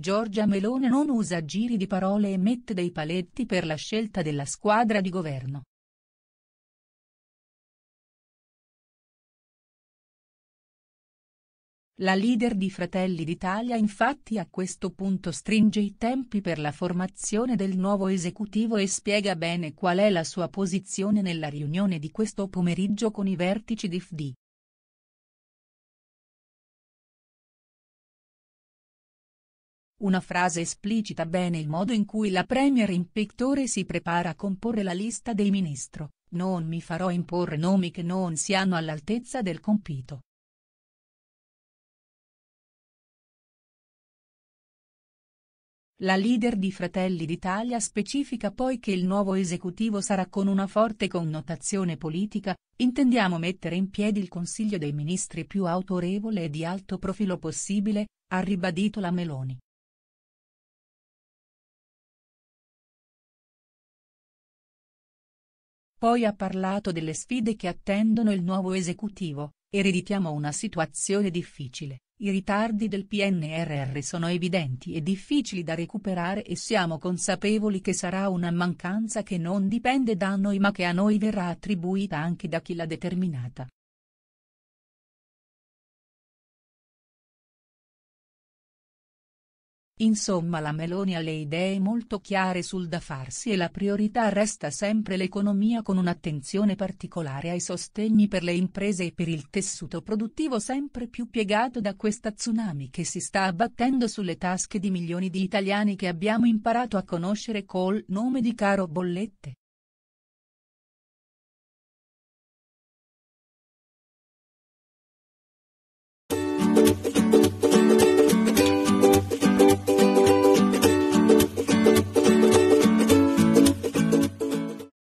Giorgia Melone non usa giri di parole e mette dei paletti per la scelta della squadra di governo. La leader di Fratelli d'Italia infatti a questo punto stringe i tempi per la formazione del nuovo esecutivo e spiega bene qual è la sua posizione nella riunione di questo pomeriggio con i vertici di FD. Una frase esplicita bene il modo in cui la Premier in pictore si prepara a comporre la lista dei ministro, non mi farò imporre nomi che non siano all'altezza del compito. La leader di Fratelli d'Italia specifica poi che il nuovo esecutivo sarà con una forte connotazione politica, intendiamo mettere in piedi il Consiglio dei Ministri più autorevole e di alto profilo possibile, ha ribadito la Meloni. Poi ha parlato delle sfide che attendono il nuovo esecutivo, ereditiamo una situazione difficile, i ritardi del PNRR sono evidenti e difficili da recuperare e siamo consapevoli che sarà una mancanza che non dipende da noi ma che a noi verrà attribuita anche da chi l'ha determinata. Insomma la Meloni ha le idee molto chiare sul da farsi e la priorità resta sempre l'economia con un'attenzione particolare ai sostegni per le imprese e per il tessuto produttivo sempre più piegato da questa tsunami che si sta abbattendo sulle tasche di milioni di italiani che abbiamo imparato a conoscere col nome di caro bollette.